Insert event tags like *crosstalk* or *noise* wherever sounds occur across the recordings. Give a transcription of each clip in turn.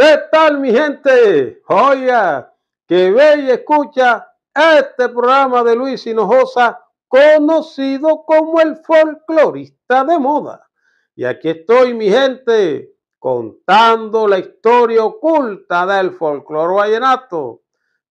¿Qué tal mi gente? Oiga, que ve y escucha este programa de Luis Hinojosa, conocido como el folclorista de moda. Y aquí estoy mi gente, contando la historia oculta del folclor vallenato.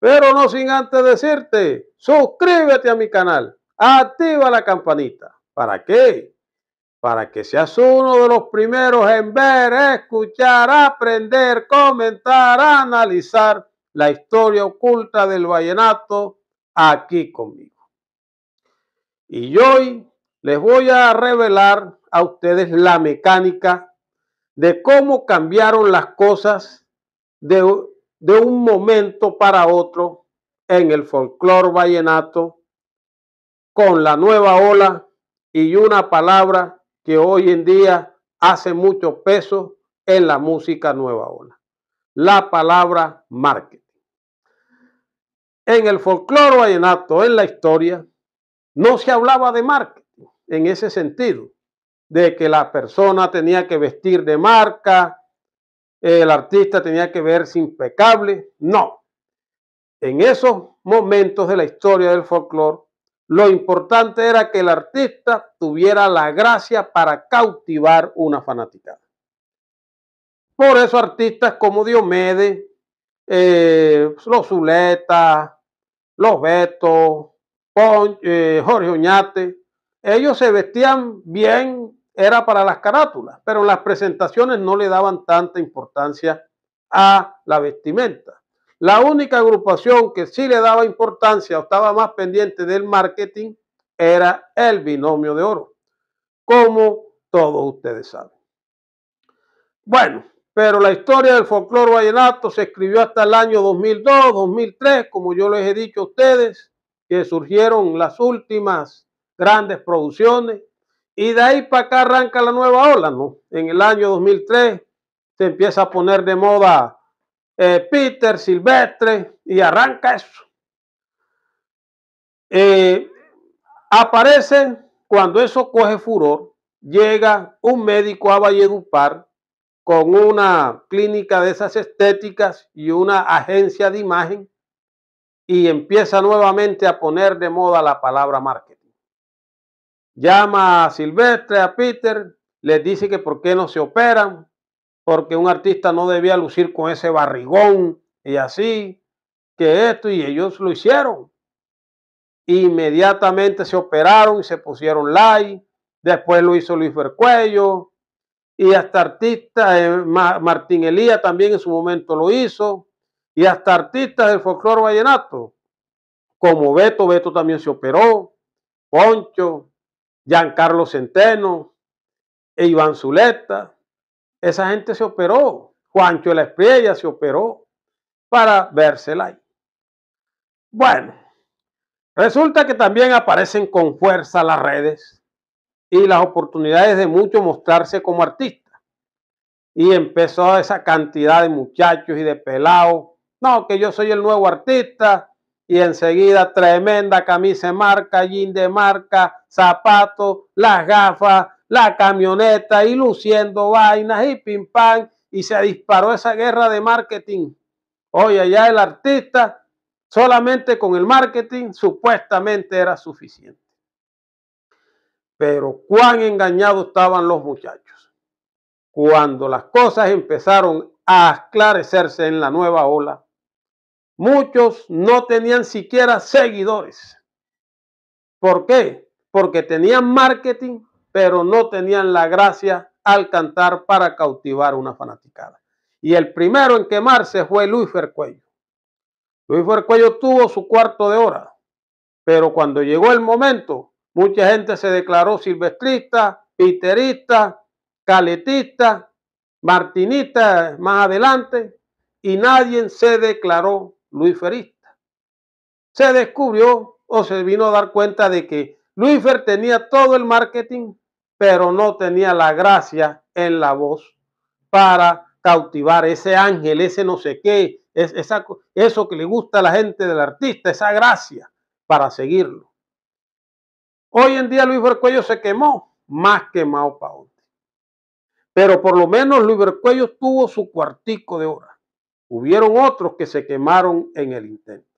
Pero no sin antes decirte, suscríbete a mi canal, activa la campanita. ¿Para qué? para que seas uno de los primeros en ver, escuchar, aprender, comentar, analizar la historia oculta del vallenato aquí conmigo. Y hoy les voy a revelar a ustedes la mecánica de cómo cambiaron las cosas de, de un momento para otro en el folclore vallenato con la nueva ola y una palabra que hoy en día hace mucho peso en la música nueva ola. La palabra marketing. En el folclore vallenato, en la historia, no se hablaba de marketing en ese sentido, de que la persona tenía que vestir de marca, el artista tenía que verse impecable. No. En esos momentos de la historia del folclore, lo importante era que el artista tuviera la gracia para cautivar una fanática. Por eso artistas como Diomedes, eh, los Zuleta, los Beto, eh, Jorge Oñate, ellos se vestían bien, era para las carátulas, pero las presentaciones no le daban tanta importancia a la vestimenta. La única agrupación que sí le daba importancia o estaba más pendiente del marketing era el binomio de oro, como todos ustedes saben. Bueno, pero la historia del folclore vallenato se escribió hasta el año 2002, 2003, como yo les he dicho a ustedes, que surgieron las últimas grandes producciones. Y de ahí para acá arranca la nueva ola, ¿no? En el año 2003 se empieza a poner de moda eh, Peter, Silvestre, y arranca eso. Eh, aparece cuando eso coge furor, llega un médico a Valledupar con una clínica de esas estéticas y una agencia de imagen y empieza nuevamente a poner de moda la palabra marketing. Llama a Silvestre, a Peter, le dice que por qué no se operan, porque un artista no debía lucir con ese barrigón y así, que esto, y ellos lo hicieron. Inmediatamente se operaron y se pusieron like. después lo hizo Luis Vercuello. y hasta artistas, eh, Martín Elías también en su momento lo hizo, y hasta artistas del folclore vallenato, como Beto, Beto también se operó, Poncho, Giancarlo Centeno, e Iván Zuleta, esa gente se operó. Juancho la Espriella se operó para verse ahí. Bueno, resulta que también aparecen con fuerza las redes y las oportunidades de mucho mostrarse como artista. Y empezó esa cantidad de muchachos y de pelados. No, que yo soy el nuevo artista. Y enseguida tremenda camisa de marca, jean de marca, zapatos, las gafas, la camioneta y luciendo vainas y pim pam y se disparó esa guerra de marketing. Oye, allá el artista solamente con el marketing supuestamente era suficiente. Pero cuán engañados estaban los muchachos. Cuando las cosas empezaron a esclarecerse en la nueva ola, muchos no tenían siquiera seguidores. ¿Por qué? Porque tenían marketing pero no tenían la gracia al cantar para cautivar una fanaticada. Y el primero en quemarse fue Luis Fercuello. Luis Fercuello tuvo su cuarto de hora, pero cuando llegó el momento, mucha gente se declaró silvestrista, piterista, caletista, martinista más adelante, y nadie se declaró luisferista. Se descubrió o se vino a dar cuenta de que Luis tenía todo el marketing pero no tenía la gracia en la voz para cautivar ese ángel, ese no sé qué, es, eso que le gusta a la gente del artista, esa gracia para seguirlo. Hoy en día Luis Bercuello se quemó, más quemado Mao Paúl, Pero por lo menos Luis Bercuello tuvo su cuartico de hora. Hubieron otros que se quemaron en el intento.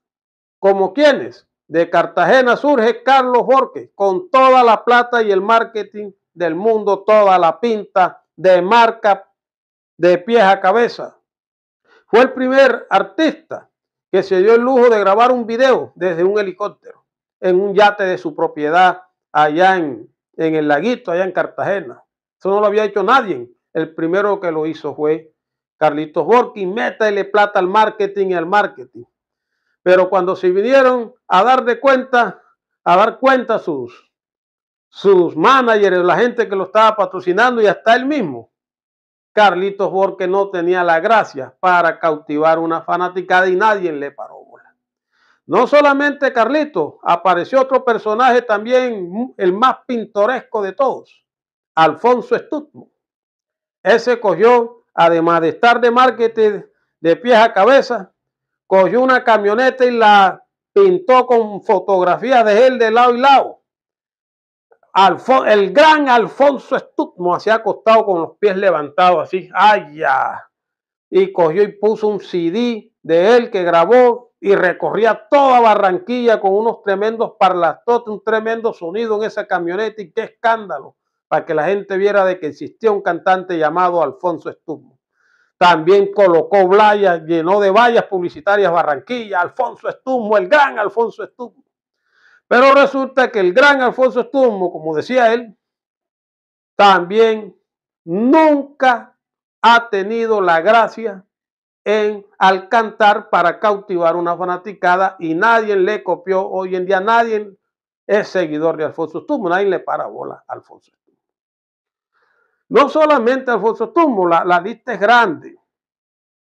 ¿Como quiénes? De Cartagena surge Carlos Borges con toda la plata y el marketing del mundo, toda la pinta de marca de pies a cabeza. Fue el primer artista que se dio el lujo de grabar un video desde un helicóptero en un yate de su propiedad allá en, en el laguito, allá en Cartagena. Eso no lo había hecho nadie. El primero que lo hizo fue Carlitos Borkin. Métele plata al marketing y al marketing. Pero cuando se vinieron a dar de cuenta, a dar cuenta sus, sus managers, la gente que lo estaba patrocinando y hasta él mismo. Carlitos Borque no tenía la gracia para cautivar una fanaticada y nadie le paró No solamente Carlitos, apareció otro personaje también, el más pintoresco de todos, Alfonso Stutmo. Ese cogió, además de estar de marketing de pies a cabeza, cogió una camioneta y la pintó con fotografías de él de lado y lado el gran Alfonso se hacía acostado con los pies levantados así, ¡ay ya! Y cogió y puso un CD de él que grabó y recorría toda Barranquilla con unos tremendos parlastotes, un tremendo sonido en esa camioneta y qué escándalo, para que la gente viera de que existía un cantante llamado Alfonso Estutmo. También colocó playas, llenó de vallas publicitarias Barranquilla, Alfonso Estutmo, el gran Alfonso Estutmo. Pero resulta que el gran Alfonso Estumbo, como decía él, también nunca ha tenido la gracia en alcantar cantar para cautivar una fanaticada y nadie le copió. Hoy en día nadie es seguidor de Alfonso Estumbo, nadie le para bola a Alfonso No solamente Alfonso Estumbo, la lista es grande.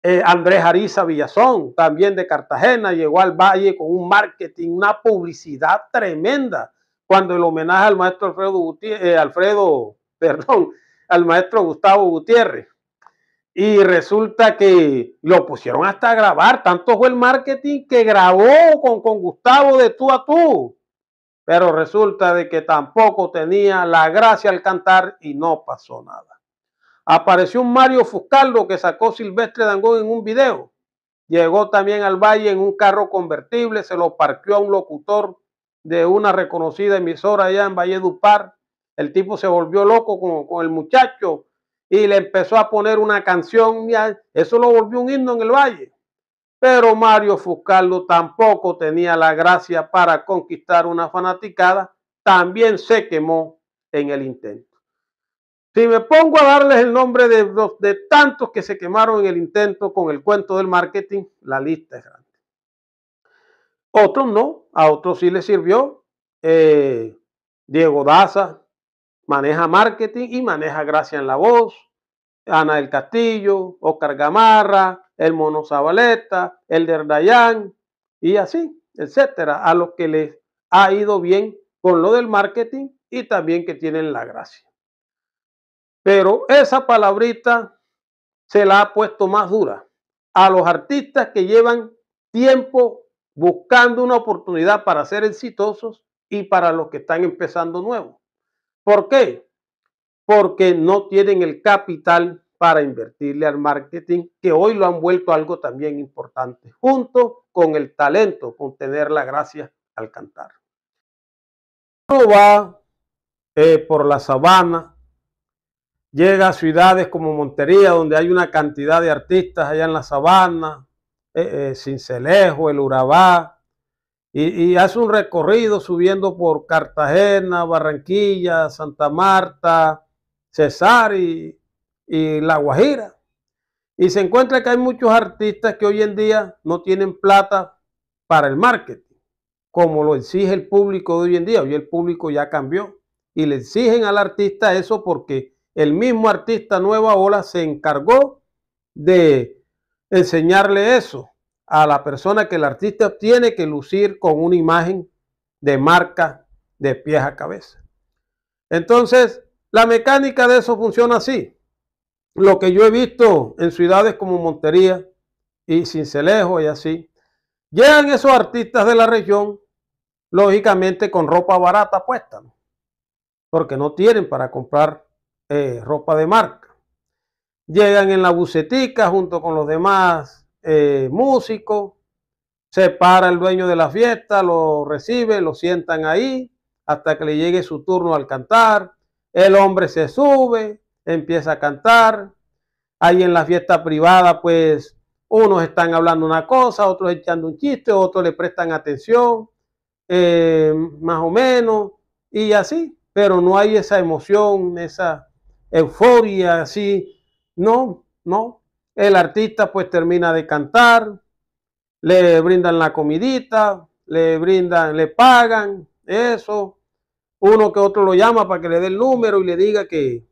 Eh, Andrés Ariza Villazón, también de Cartagena, llegó al Valle con un marketing, una publicidad tremenda. Cuando el homenaje al maestro Alfredo, eh, Alfredo, *laughs* perdón, al maestro Gustavo Gutiérrez. Y resulta que lo pusieron hasta grabar, tanto fue el marketing que grabó con, con Gustavo de tú a tú. Pero resulta de que tampoco tenía la gracia al cantar y no pasó nada. Apareció un Mario Fuscaldo que sacó Silvestre Dangón en un video. Llegó también al valle en un carro convertible, se lo parqueó a un locutor de una reconocida emisora allá en Valle Dupar. El tipo se volvió loco con, con, el muchacho y le empezó a poner una canción. Eso lo volvió un himno en el valle. Pero Mario Fuscaldo tampoco tenía la gracia para conquistar una fanaticada. También se quemó en el intento. Si me pongo a darles el nombre de, de tantos que se quemaron en el intento con el cuento del marketing, la lista es grande. Otros no, a otros sí les sirvió. Eh, Diego Daza maneja marketing y maneja gracia en la voz. Ana del Castillo, Oscar Gamarra, el Mono Zabaleta, el Derdayán y así, etcétera, a los que les ha ido bien con lo del marketing y también que tienen la gracia. Pero esa palabrita se la ha puesto más dura a los artistas que llevan tiempo buscando una oportunidad para ser exitosos y para los que están empezando nuevos. ¿Por qué? Porque no tienen el capital para invertirle al marketing, que hoy lo han vuelto algo también importante, junto con el talento, con tener la gracia al cantar. Uno va eh, por la sabana llega a ciudades como Montería, donde hay una cantidad de artistas allá en la sabana, eh, eh Cincelejo, el Urabá, y, hace un recorrido subiendo por Cartagena, Barranquilla, Santa Marta, Cesar y, y La Guajira. Y se encuentra que hay muchos artistas que hoy en día no tienen plata para el marketing, como lo exige el público de hoy en día. Hoy el público ya cambió y le exigen al artista eso porque el mismo artista Nueva Ola se encargó de enseñarle eso a la persona que el artista tiene que lucir con una imagen de marca de pies a cabeza. Entonces, la mecánica de eso funciona así. Lo que yo he visto en ciudades como Montería y Cincelejo y así, llegan esos artistas de la región, lógicamente con ropa barata puesta, porque no tienen para comprar eh, ropa de marca. Llegan en la bucetica junto con los demás eh, músicos, se para el dueño de la fiesta, lo recibe, lo sientan ahí hasta que le llegue su turno al cantar. El hombre se sube, empieza a cantar. Ahí en la fiesta privada, pues unos están hablando una cosa, otros echando un chiste, otros le prestan atención, eh, más o menos, y así, pero no hay esa emoción, esa, euforia, así. No, no. El artista pues termina de cantar, le brindan la comidita, le brindan, le pagan, eso. Uno que otro lo llama para que le dé el número y le diga que,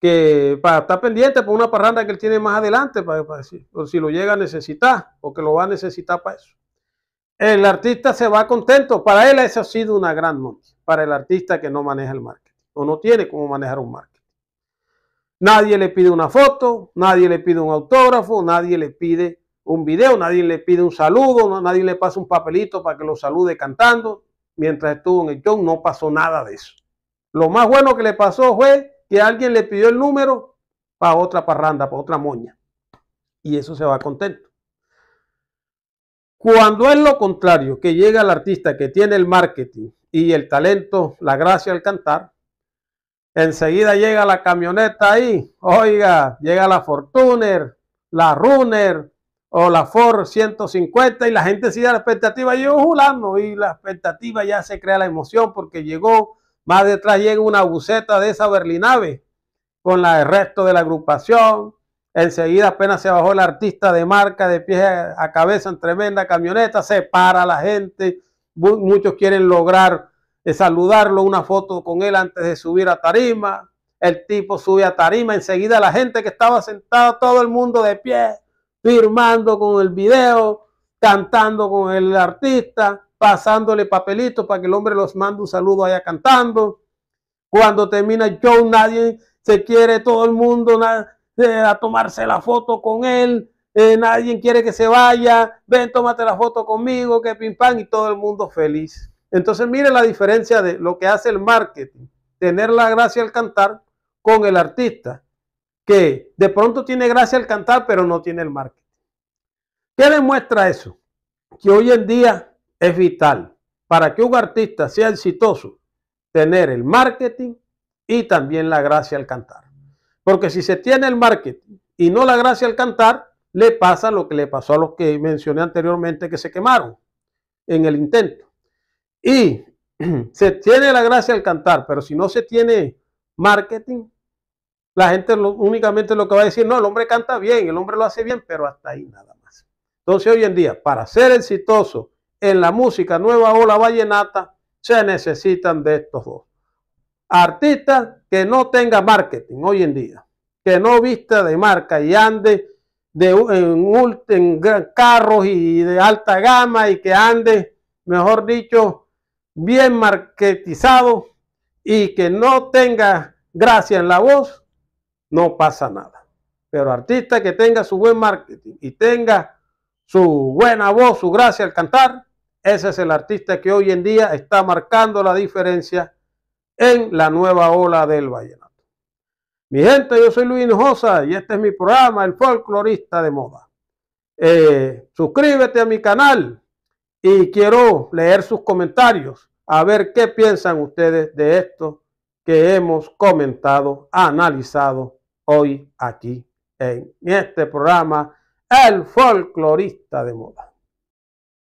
que para estar pendiente por una parranda que él tiene más adelante, para, decir, si, por si lo llega a necesitar o que lo va a necesitar para eso. El artista se va contento. Para él eso ha sido una gran noche, para el artista que no maneja el marketing o no tiene cómo manejar un marketing. Nadie le pide una foto, nadie le pide un autógrafo, nadie le pide un video, nadie le pide un saludo, nadie le pasa un papelito para que lo salude cantando. Mientras estuvo en el show no pasó nada de eso. Lo más bueno que le pasó fue que alguien le pidió el número para otra parranda, para otra moña. Y eso se va contento. Cuando es lo contrario, que llega el artista que tiene el marketing y el talento, la gracia al cantar, Enseguida llega la camioneta ahí. Oiga, llega la Fortuner, la Runner o la Ford 150 y la gente sigue la expectativa. Yo Julano y la expectativa ya se crea la emoción porque llegó, más detrás llega una buceta de esa berlinave con la, el resto de la agrupación. Enseguida apenas se bajó el artista de marca de pie a cabeza en tremenda camioneta, se para la gente. Muchos quieren lograr de saludarlo, una foto con él antes de subir a tarima. El tipo sube a tarima, enseguida la gente que estaba sentada, todo el mundo de pie, firmando con el video, cantando con el artista, pasándole papelitos para que el hombre los mande un saludo allá cantando. Cuando termina el show, nadie se quiere, todo el mundo eh, a tomarse la foto con él. Eh, nadie quiere que se vaya, ven, tómate la foto conmigo, que pim pam, y todo el mundo feliz. Entonces mire la diferencia de lo que hace el marketing, tener la gracia al cantar con el artista, que de pronto tiene gracia al cantar, pero no tiene el marketing. ¿Qué demuestra eso? Que hoy en día es vital para que un artista sea exitoso tener el marketing y también la gracia al cantar. Porque si se tiene el marketing y no la gracia al cantar, le pasa lo que le pasó a los que mencioné anteriormente que se quemaron en el intento. Y *clears throat* se tiene la gracia al cantar, pero si no se tiene marketing, la gente únicamente lo que va a decir, no, el hombre canta bien, el hombre lo hace bien, pero hasta ahí nada más. Entonces hoy en día, para ser exitoso en la música nueva o la vallenata, se necesitan de estos dos. Artistas que no tenga marketing hoy en día, que no vista de marca y ande de, en, en, en carros y de alta gama y que ande, mejor dicho, bien marketizado y que no tenga gracia en la voz, no pasa nada. Pero artista que tenga su buen marketing y tenga su buena voz, su gracia al cantar, ese es el artista que hoy en día está marcando la diferencia en la nueva ola del vallenato. Mi gente, yo soy Luis Hinojosa y este es mi programa, El Folclorista de Moda. Eh, suscríbete a mi canal y quiero leer sus comentarios a ver qué piensan ustedes de esto que hemos comentado, analizado hoy aquí en este programa, El Folclorista de Moda.